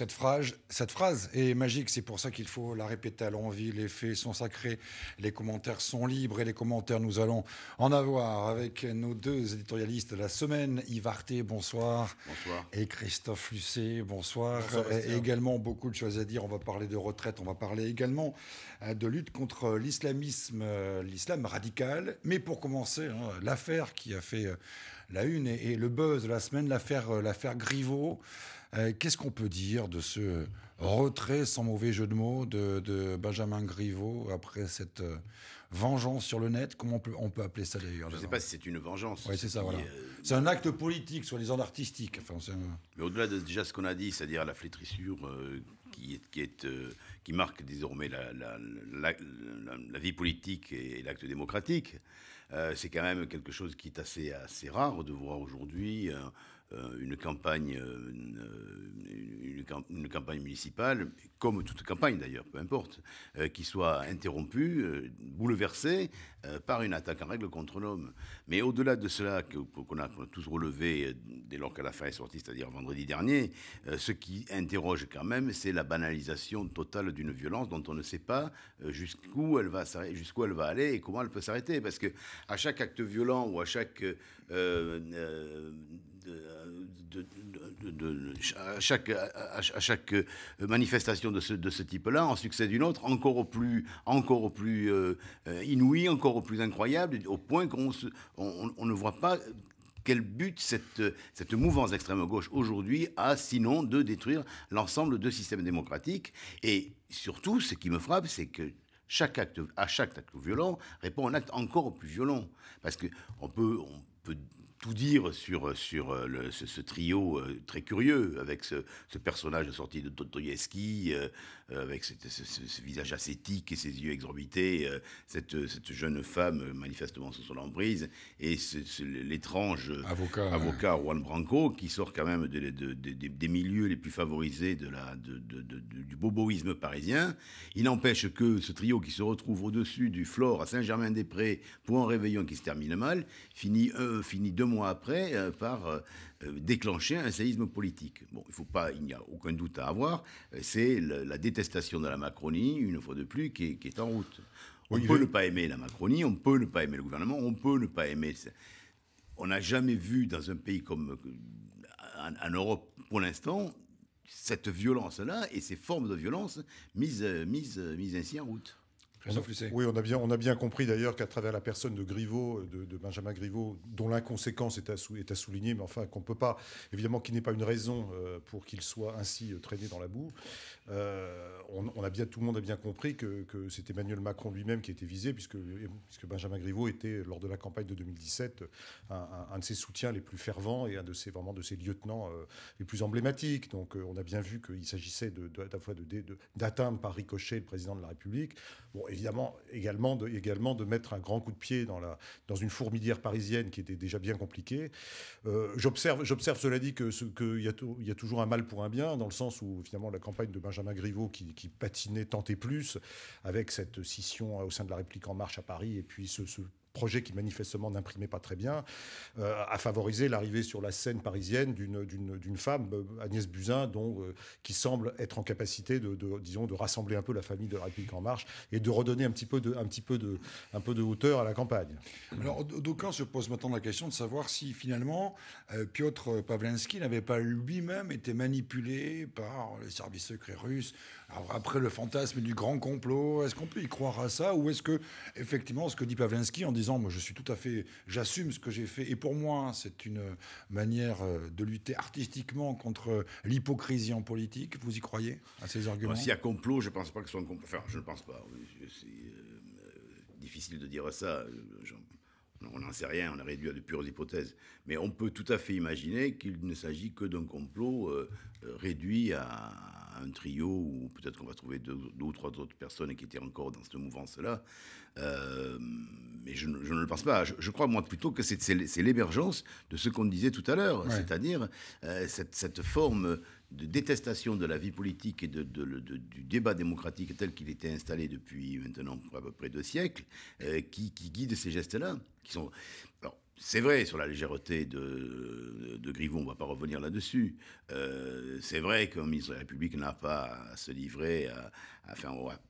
cette phrase, cette phrase est magique, c'est pour ça qu'il faut la répéter à l'envie. Les faits sont sacrés, les commentaires sont libres et les commentaires, nous allons en avoir avec nos deux éditorialistes de la semaine, Yves bonsoir. Et Christophe Lucet, bonsoir. et également, beaucoup de choses à dire. On va parler de retraite, on va parler également euh, de lutte contre l'islamisme, euh, l'islam radical. Mais pour commencer, hein, l'affaire qui a fait euh, la une et, le buzz de la semaine, l'affaire, l'affaire Griveaux. Euh, qu'est-ce qu'on peut dire de ce retrait, sans mauvais jeu de mots, de, Benjamin Griveaux après cette euh, vengeance sur le net Comment on peut, on peut appeler ça d'ailleurs Je ne sais pas si c'est une vengeance. Oui, c'est ça, voilà. Euh, c'est un acte politique, soi-disant artistique. Mais au-delà de déjà ce qu'on a dit, c'est-à-dire la flétrissure qui, qui, est, qui marque désormais la, vie politique et, l'acte démocratique, c'est quand même quelque chose qui est assez, assez rare de voir aujourd'hui euh, une campagne, euh, euh, une, campagne municipale, comme toute campagne d'ailleurs, peu importe, qui soit interrompue, bouleversée par une attaque en règle contre l'homme. Mais au-delà de cela, qu'on a tous relevé dès lors que fin est sortie, c'est-à-dire vendredi dernier, ce qui interroge quand même, c'est la banalisation totale d'une violence dont on ne sait pas jusqu'où elle va jusqu'où elle va aller et comment elle peut s'arrêter, parce que à chaque acte violent ou à chaque de, de, à, chaque, à, chaque manifestation de ce, de ce type-là en succède une autre, encore au plus, encore au plus euh, inouïe, encore au plus incroyable, au point qu'on ne voit pas quel but cette, cette mouvance d'extrême gauche aujourd'hui a, sinon de détruire l'ensemble de systèmes démocratiques. Et surtout, ce qui me frappe, c'est que chaque acte, à chaque acte violent répond à un acte encore plus violent. Parce qu'on peut, on peut tout dire sur, sur euh, ce, trio euh, très curieux, avec ce, personnage sorti de Totoyevski, euh, avec ce, visage ascétique et ses yeux exorbités, cette, cette, jeune femme manifestement sous son emprise, et l'étrange avocat, hein. avocat Juan Branco, qui sort quand même de, des milieux les plus favorisés de la, du boboïsme parisien. Il n'empêche que ce trio qui se retrouve au-dessus du Flore à Saint-Germain-des-Prés pour un réveillon qui se termine mal, finit, euh, finit deux mois après euh, par euh, euh, déclencher un séisme politique. Bon, il faut pas, il n'y a aucun doute à avoir, c'est la détestation de la Macronie, une fois de plus, qui est, en route. On peut ne pas aimer la Macronie, on peut ne pas aimer le gouvernement, on peut ne pas aimer... On n'a jamais vu dans un pays comme... en, en Europe, pour l'instant, cette violence-là et ces formes de violence mises, mises, mises ainsi en route oui, on a bien, on a bien compris d'ailleurs qu'à travers la personne de Griveaux, de, Benjamin Griveaux, dont l'inconséquence est à, souligner, mais enfin qu'on ne peut pas, évidemment, qu'il n'est pas une raison euh, pour qu'il soit ainsi euh, traîné dans la boue. Euh, on, a bien, tout le monde a bien compris que, que c'est Emmanuel Macron lui-même qui était visé, puisque, puisque Benjamin Griveaux était lors de la campagne de 2017 un, de ses soutiens les plus fervents et un de ses vraiment de ses lieutenants les plus emblématiques. Donc, on a bien vu qu'il s'agissait de, la fois d'atteindre par ricochet le président de la République évidemment également de, également de mettre un grand coup de pied dans, la, dans une fourmilière parisienne qui était déjà bien compliquée. Euh, j'observe cela dit qu'il que y, a y a toujours un mal pour un bien, dans le sens où finalement la campagne de Benjamin Griveaux qui, patinait tant et plus, avec cette scission euh, au sein de la Réplique en marche à Paris, et puis ce projet qui manifestement n'imprimait pas très bien, euh, a favorisé l'arrivée sur la scène parisienne d'une femme, euh, Agnès Buzyn, dont, euh, qui semble être en capacité de, disons, de rassembler un peu la famille de la République en marche et de redonner un petit peu de, un petit peu de, un peu de hauteur à la campagne. Alors, d'aucuns se posent maintenant la question de savoir si finalement Piotr Pavlensky n'avait pas lui-même été manipulé par les services secrets russes. après le fantasme du grand complot, est-ce qu'on peut y croire à ça ou est-ce que effectivement ce que dit Pavlensky en disant moi je suis tout à fait, j'assume ce que j'ai fait. Et pour moi, c'est une manière euh, de lutter artistiquement contre l'hypocrisie en politique. Vous y croyez à ces arguments S'il y a complot, je ne pense pas que ce soit un complot. Enfin, je ne pense pas. C'est euh, euh, difficile de dire ça. on n'en sait rien, on est réduit à de pures hypothèses. Mais on peut tout à fait imaginer qu'il ne s'agit que d'un complot réduit à, un trio, ou peut-être qu'on va trouver deux, ou trois autres personnes qui étaient encore dans cette mouvance-là. Euh, mais je, ne le pense pas. Je, crois, moi, plutôt que c'est l'émergence de ce qu'on disait tout à l'heure, c'est-à-dire euh, cette, forme de détestation de la vie politique et de, du débat démocratique tel qu'il était installé depuis maintenant à peu près deux siècles, euh, qui, qui, guide ces gestes-là, qui sont... C'est vrai sur la légèreté de, de, on ne va pas revenir là-dessus. Euh, c'est vrai que ministre de la République n'a pas à se livrer, à, à,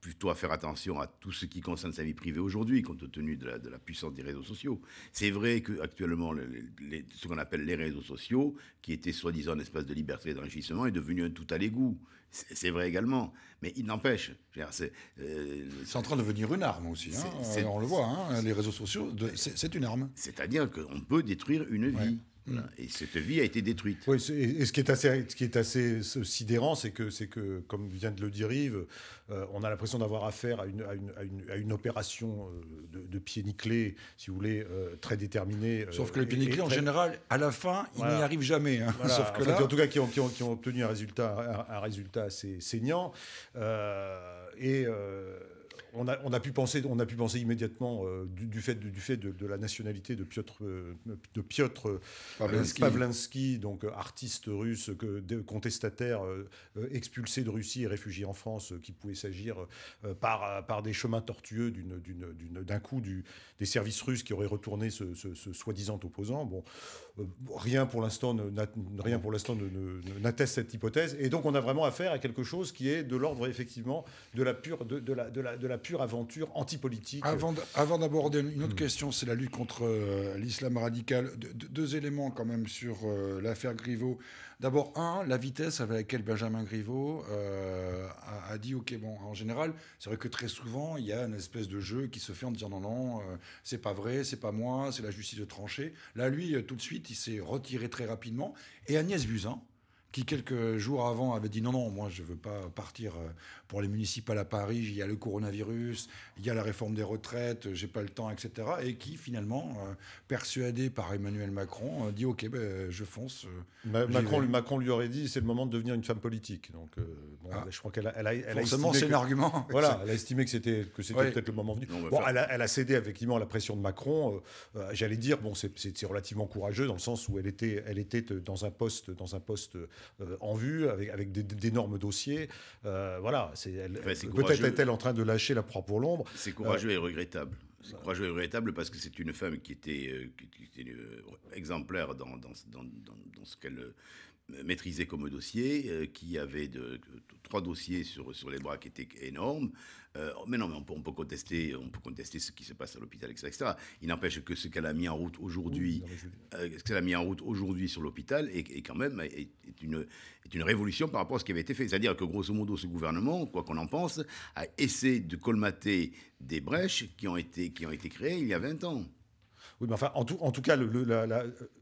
plutôt à faire attention à tout ce qui concerne sa vie privée aujourd'hui, compte tenu de la, de la, puissance des réseaux sociaux. C'est vrai qu'actuellement, ce qu'on appelle les réseaux sociaux, qui étaient soi-disant un espace de liberté et d'enrichissement, est devenu un tout à l'égout. C'est vrai également, mais il n'empêche. Euh, c'est en train de devenir une arme aussi. Hein, on le voit, hein, les réseaux sociaux, c'est une arme. C'est-à-dire qu'on peut détruire une vie. Mm. Et cette vie a été détruite. Oui, et, ce qui est assez, qui est assez sidérant, c'est que, c'est que, comme vient de le dire Yves, euh, on a l'impression d'avoir affaire à une, à une, à une, opération euh, de, de, pied nickelé, si vous voulez, euh, très déterminée. Sauf que le pied nickelé, en général, à la fin, il n'y arrive jamais. Hein. Sauf que en, tout cas, qui ont, qui ont, obtenu un résultat, un, résultat assez saignant. et on a, pu penser, on a pu penser immédiatement euh, du, fait, du, fait de, la nationalité de Piotr, euh, euh, Pavlinsky. donc artiste russe, que, contestataire, expulsé de Russie et réfugié en France, qui pouvait s'agir par, des chemins tortueux d'un coup des services russes qui auraient retourné ce, soi-disant opposant. Bon, rien pour l'instant rien n'atteste cette hypothèse. Et donc on a vraiment affaire à quelque chose qui est de l'ordre effectivement de la pure de la pure aventure antipolitique. Avant, avant d'aborder une autre hmm. question, c'est la lutte contre euh, l'islam radical. deux éléments quand même sur euh, l'affaire Griveaux. D'abord, un, la vitesse avec laquelle Benjamin Griveaux euh, a, dit, OK, bon, en général, c'est vrai que très souvent, il y a une espèce de jeu qui se fait en disant, non, non, c'est pas vrai, c'est pas moi, c'est la justice de trancher. Là, lui, tout de suite, il s'est retiré très rapidement. Et Agnès Buzyn, qui quelques jours avant avait dit non, non, moi je ne veux pas partir pour les municipales à Paris, il y a le coronavirus, il y a la réforme des retraites, euh, j'ai pas le temps, etc. Et qui finalement, euh, persuadé par Emmanuel Macron, euh, dit ok, ben, je fonce. Macron, lui, Macron lui aurait dit c'est le moment de devenir une femme politique. Donc ah. je crois qu'elle a, elle estimé que, Voilà, elle a estimé que c'était que c'était peut-être le moment venu. bon, elle, a, cédé effectivement à la pression de Macron. J'allais dire bon c'est relativement courageux dans le sens où elle était elle était dans un poste dans un poste en vue avec avec d'énormes dossiers. voilà Peut-être est-elle en train de lâcher la proie pour l'ombre. C'est courageux euh, et regrettable. C'est courageux et regrettable parce que c'est une femme qui était, euh, euh, exemplaire dans ce qu'elle maîtrisé comme dossier, euh, qui avait trois dossiers sur, les bras qui étaient énormes. Euh, mais non, mais on peut, contester, on peut contester ce qui se passe à l'hôpital, etc., Il n'empêche que ce qu'elle a mis en route aujourd'hui, euh, ce qu'elle sur l'hôpital est, quand même une, révolution par rapport à ce qui avait été fait. C'est-à-dire que grosso modo, ce gouvernement, quoi qu'on en pense, a essayé de colmater des brèches qui ont été, qui ont été créées il y a 20 ans en tout, en tout cas, le,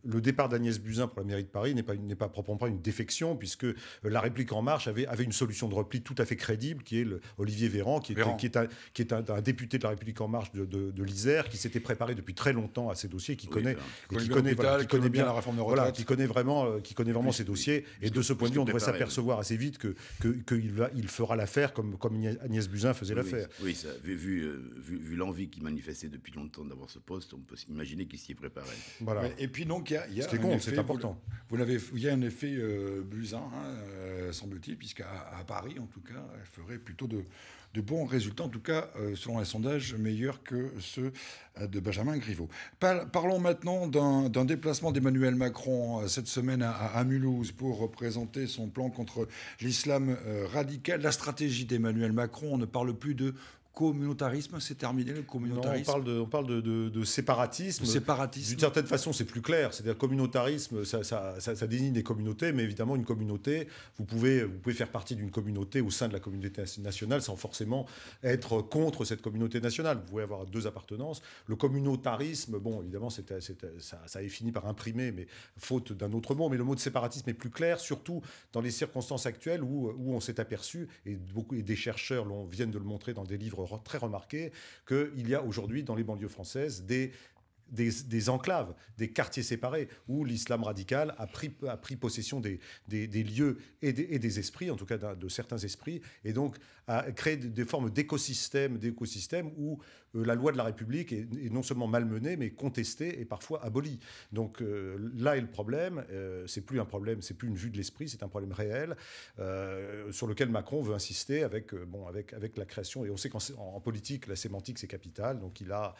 le, départ d'Agnès Buzyn pour la mairie de Paris n'est pas, n'est pas proprement une défection, puisque euh, la République En Marche avait, avait une solution de repli tout à fait crédible, qui est Olivier Véran, qui, est, un, qui est un, député de la République En Marche de, l'Isère, qui s'était préparé depuis très longtemps à ces dossiers, qui connaît, connaît, bien, la réforme de voilà, qui connaît vraiment, euh, qui connaît vraiment ces dossiers. Et de ce point de vue, on devrait s'apercevoir assez vite que qu'il il fera l'affaire comme, comme Agnès Buzyn faisait l'affaire. Oui, vu, euh, vu, vu l'envie qu'il manifestait depuis longtemps d'avoir ce poste, on peut s'imaginer qui s'y préparait. Voilà. et puis donc, il y a, un c'est important. Vous, l'avez, il a un effet euh, hein, euh, semble-t-il, puisqu'à à Paris, en tout cas, elle ferait plutôt de, de bons résultats, en tout cas, euh, selon un sondage, meilleur que ceux euh, de Benjamin Griveaux. parlons maintenant d'un déplacement d'Emmanuel Macron cette semaine à, Mulhouse pour présenter son plan contre l'islam radical. La stratégie d'Emmanuel Macron, on ne parle plus de communautarisme, c'est terminé le on parle de, séparatisme. D'une certaine façon, c'est plus clair. C'est-à-dire communautarisme, ça, désigne des communautés, mais évidemment, une communauté, vous pouvez, faire partie d'une communauté au sein de la communauté nationale sans forcément être contre cette communauté nationale. Vous pouvez avoir deux appartenances. Le communautarisme, bon, évidemment, ça, est fini par imprimer, mais faute d'un autre mot. Mais le mot de séparatisme est plus clair, surtout dans les circonstances actuelles où, on s'est aperçu, et, beaucoup, et des chercheurs viennent de le montrer dans des livres très remarqué qu'il y a aujourd'hui dans les banlieues françaises des des, enclaves, des quartiers séparés, où l'islam radical a pris, a pris possession des, lieux et, des, esprits, en tout cas de, certains esprits, et donc a créé des formes d'écosystèmes, d'écosystèmes où euh, la loi de la République est, non seulement malmenée, mais contestée et parfois abolie. Donc euh, là est le problème. Euh, c'est plus un problème, c'est plus une vue de l'esprit, c'est un problème réel sur lequel Macron veut insister avec, bon, avec, avec la création. Et on sait qu'en politique, la sémantique, c'est capital. Donc il a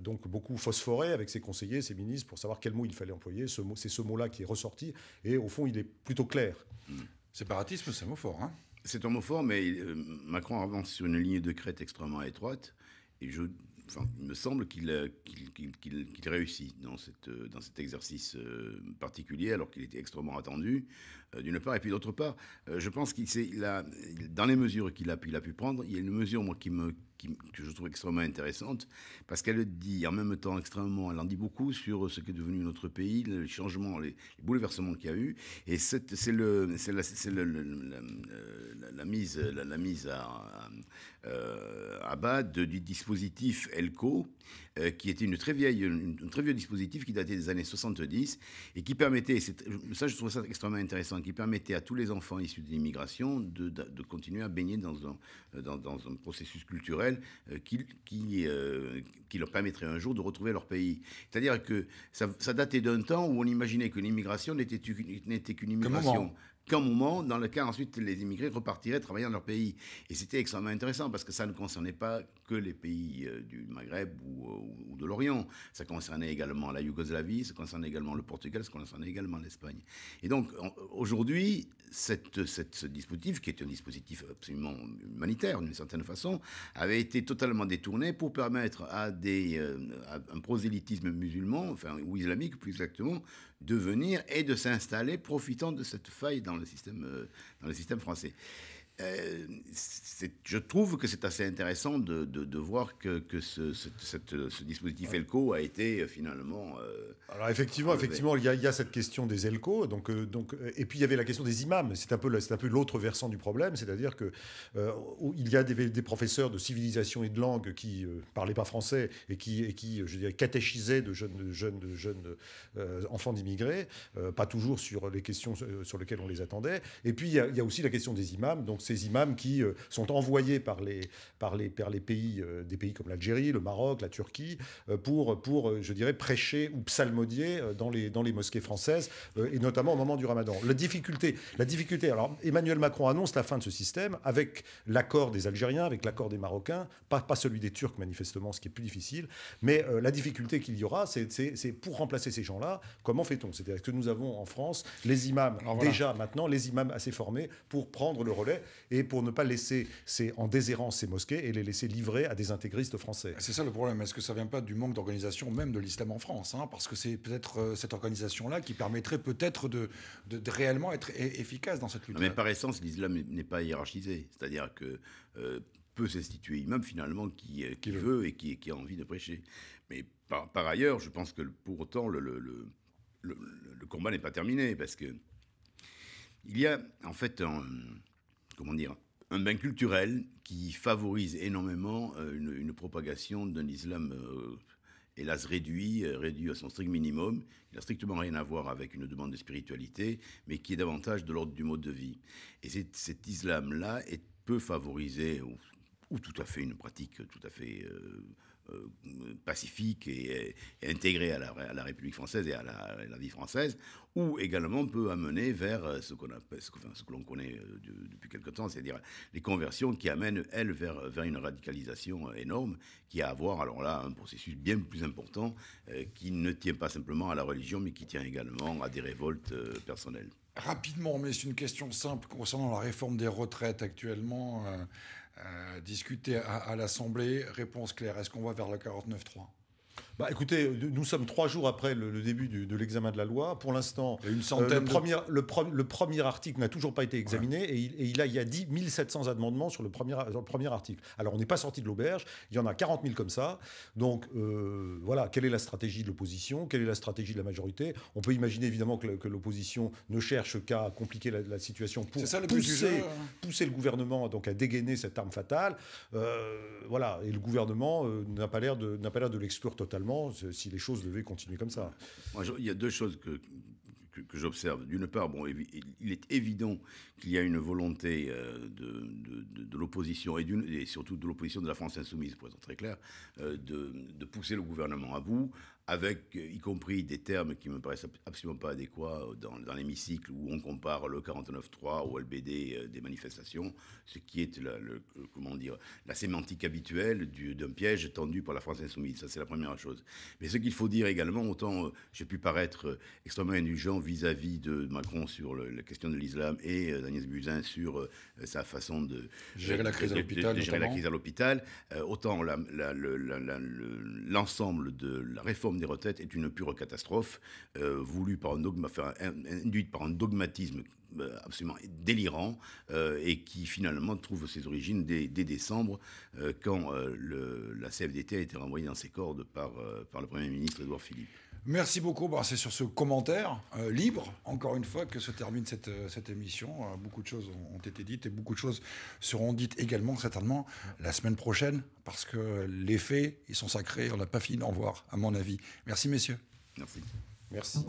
donc beaucoup phosphoré avec ses conseillers, ses ministres, pour savoir quel mot il fallait employer. C'est ce mot-là ce mot qui est ressorti. Et au fond, il est plutôt clair. Séparatisme, c'est un mot fort. Hein. c'est un mot fort, mais Macron avance sur une ligne de crête extrêmement étroite. Et je, il me semble qu'il réussit dans cet exercice euh, particulier, alors qu'il était extrêmement attendu, euh, d'une part, et puis d'autre part, euh, je pense qu'il c'est dans les mesures qu'il a, il a pu prendre, il y a une mesure moi, qui me, que je trouve extrêmement intéressante, parce qu'elle dit en même temps extrêmement, elle en dit beaucoup sur ce est devenu notre pays, les changements, les, bouleversements qu'il y a eu, et c'est le, la, la, mise, la, mise à, euh, à, bas de, du dispositif ELCO, qui était une très vieille, un très vieux dispositif qui datait des années 70 et qui permettait, ça je trouve ça extrêmement intéressant qui permettait à tous les enfants issus de l'immigration de, continuer à baigner dans un, euh, dans, un processus culturel euh, qui, euh, qui, leur permettrait un jour de retrouver leur pays. C'est-à-dire que ça, ça datait d'un temps où on imaginait que l'immigration n'était qu'une immigration qu'un moment dans lequel ensuite les immigrés repartiraient travailler dans leur pays. Et c'était extrêmement intéressant parce que ça ne concernait pas que les pays euh, du Maghreb euh, ou, de l'Orient. Ça concernait également la Yougoslavie, ça concernait également le Portugal, ça concernait également l'Espagne. Et donc aujourd'hui, cette, cette, ce dispositif, qui est un dispositif absolument humanitaire d'une certaine façon, avait été totalement détourné pour permettre à, des, euh, un prosélytisme musulman, enfin, ou islamique plus exactement, de venir et de s'installer profitant de cette faille dans le système, euh, dans le système français. Euh, je trouve que c'est assez intéressant de, voir que, ce, dispositif ELCO a été euh, finalement. Euh, Alors effectivement, effectivement, il y, a, il cette question des ELCO, donc, donc, et puis il y avait la question des imams. C'est un peu, c'est un peu l'autre versant du problème, c'est-à-dire que il y a des, professeurs de civilisation et de langue qui ne parlaient pas français et qui, et qui, je dirais, catéchisaient de jeunes, de jeunes, de jeunes enfants d'immigrés, pas toujours sur les questions sur lesquelles on les attendait. Et puis il y a, il y a aussi la question des imams, donc ces imams qui euh, sont envoyés par les, par les, par les pays, euh, des pays comme l'Algérie, le Maroc, la Turquie, euh, pour, pour, je dirais, prêcher ou psalmodier dans les, dans les mosquées françaises, et notamment au moment du ramadan. La difficulté, la difficulté, alors Emmanuel Macron annonce la fin de ce système avec l'accord des Algériens, avec l'accord des Marocains, pas, pas celui des Turcs manifestement, ce qui est plus difficile, mais la difficulté qu'il y aura, c'est pour remplacer ces gens-là, comment fait-on C'est-à-dire que nous avons en France les imams, déjà maintenant, les imams assez formés pour prendre le relais et pour ne pas laisser en déshérence ces mosquées et les laisser livrer à des intégristes français. C'est ça le problème. Est-ce que ça vient pas du manque d'organisation même de l'islam en France hein Parce que c'est peut-être euh, cette organisation-là qui permettrait peut-être de, réellement être efficace dans cette lutte. Mais par essence, l'islam n'est pas hiérarchisé. C'est-à-dire que euh, peut s'instituer imam finalement qui, euh, qui veut et qui, a envie de prêcher. Mais par, ailleurs, je pense que pour autant, le, le, le combat n'est pas terminé parce que il y a en fait comment dire, un bain culturel qui favorise énormément euh, une, propagation d'un islam euh, hélas réduit, euh, réduit à son strict minimum, Il n'a strictement rien à voir avec une demande de spiritualité, mais qui est davantage de l'ordre du mode de vie. Et cet islam-là est peu favorisé, ou tout à fait une pratique tout à fait euh, euh, pacifique et, intégrée à la, République française et à la, vie française, ou également peut amener vers euh, ce qu'on appelle, ce, que l'on connaît depuis quelque temps, c'est-à-dire les conversions qui amènent elles vers, vers une radicalisation énorme, qui a à voir alors là un processus bien plus important qui ne tient pas simplement à la religion, mais qui tient également à des révoltes personnelles. Rapidement, mais c'est une question simple concernant la réforme des retraites actuellement. Euh, discuter à, à l'Assemblée. Réponse claire, est-ce qu'on va vers le 49.3 bah, écoutez, nous sommes trois jours après le, début de l'examen de la loi. Pour l'instant, une euh, le, premier, article n'a toujours pas été examiné et, il, il, y a 10 700 amendements sur le premier, article. Alors, on n'est pas sorti de l'auberge. Il y en a 40 000 comme ça. Donc, euh, voilà, quelle est la stratégie de l'opposition Quelle est la stratégie de la majorité On peut imaginer évidemment que, l'opposition ne cherche qu'à compliquer la, situation pour pousser, le gouvernement donc, à dégainer cette arme fatale. Euh, voilà, et le gouvernement n'a pas l'air de, de l'exclure totalement si les choses devaient continuer comme ça. il y a deux choses que, j'observe. D'une part, bon, il est évident qu'il y a une volonté euh, de, l'opposition et, et, surtout de l'opposition de la France insoumise, pour être très clair, euh, de, pousser le gouvernement à bout, avec euh, y compris des termes qui me paraissent absolument pas adéquats euh, dans, l'hémicycle où on compare le 49.3 au LBD euh, des manifestations, ce qui est la, le, comment dire, la sémantique habituelle d'un piège tendu par la France insoumise. Ça, c'est la première chose. Mais ce qu'il faut dire également, autant j'ai pu paraître extrêmement indulgent vis-à-vis de Macron sur la question de l'islam et d'Agnès Buzyn sur sa façon de gérer la crise à l'hôpital, autant l'ensemble de la réforme des retraites est une pure catastrophe, euh, voulue par un induite par un dogmatisme euh, absolument délirant euh, et qui finalement trouve ses origines dès, décembre quand le, la CFDT a été renvoyée dans ses cordes par, par le Premier ministre Édouard Philippe. Merci beaucoup. c'est sur ce commentaire euh, libre, encore une fois, que se termine cette, euh, émission. Euh, beaucoup de choses ont été dites et beaucoup de choses seront dites également, certainement, la semaine prochaine, parce que les faits, ils sont sacrés. On n'a pas fini d'en voir, à mon avis. Merci, messieurs. Merci.